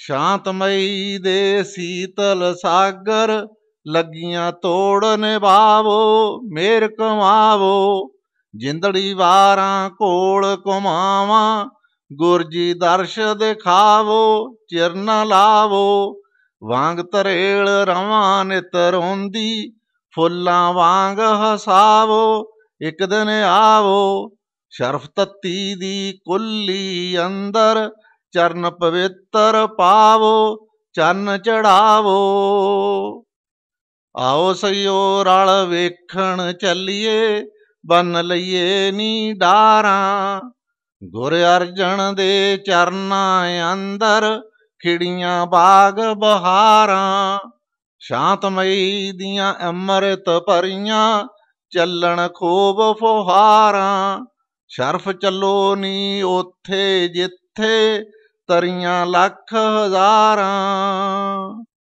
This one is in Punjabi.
ਸ਼ਾਂਤਮਈ ਦੇ ਸੀਤਲ ਸਾਗਰ ਲੱਗੀਆਂ ਤੋੜਨ ਬਾਵੋ ਮੇਰ ਕਮਾਵੋ ਜਿੰਦੜੀ ਵਾਰਾਂ ਕੋਲ ਕਮਾਵਾਂ ਗੁਰਜੀ ਦਰਸ਼ ਦਿਖਾਵੋ ਚਿਰ ਲਾਵੋ ਵਾਂਗ ਤਰੇਲ ਰਵਾਂ ਨਿਤ ਰੋਂਦੀ ਫੁੱਲਾਂ ਵਾਂਗ ਹਸਾਵੋ ਇੱਕ ਦਿਨ ਆਵੋ ਸ਼ਰਫ ਤੱਤੀ ਦੀ ਕੁੱਲੀ ਅੰਦਰ ਚਰਨ ਪਵਿੱਤਰ ਪਾਵੋ ਚੰਨ ਚੜਾਵੋ ਆਓ ਸਈਓ ਰਲ ਵੇਖਣ ਚੱਲੀਏ ਬੰਨ ਲਈਏ ਨੀ ਡਾਰਾਂ ਗੁਰ ਅਰਜਣ ਦੇ ਚਰਨਾਂ ਅੰਦਰ ਖਿੜੀਆਂ ਬਾਗ ਬਹਾਰਾਂ ਸ਼ਾਂਤਮਈ ਦੀਆਂ ਅੰਮ੍ਰਿਤ ਭਰੀਆਂ ਚੱਲਣ ਖੋਬ ਫੁਹਾਰਾਂ ਸ਼ਰਫ ਚੱਲੋ ਨੀ ਉੱਥੇ ਜਿੱਥੇ ਤਰੀਆਂ ਲੱਖ ਹਜ਼ਾਰਾਂ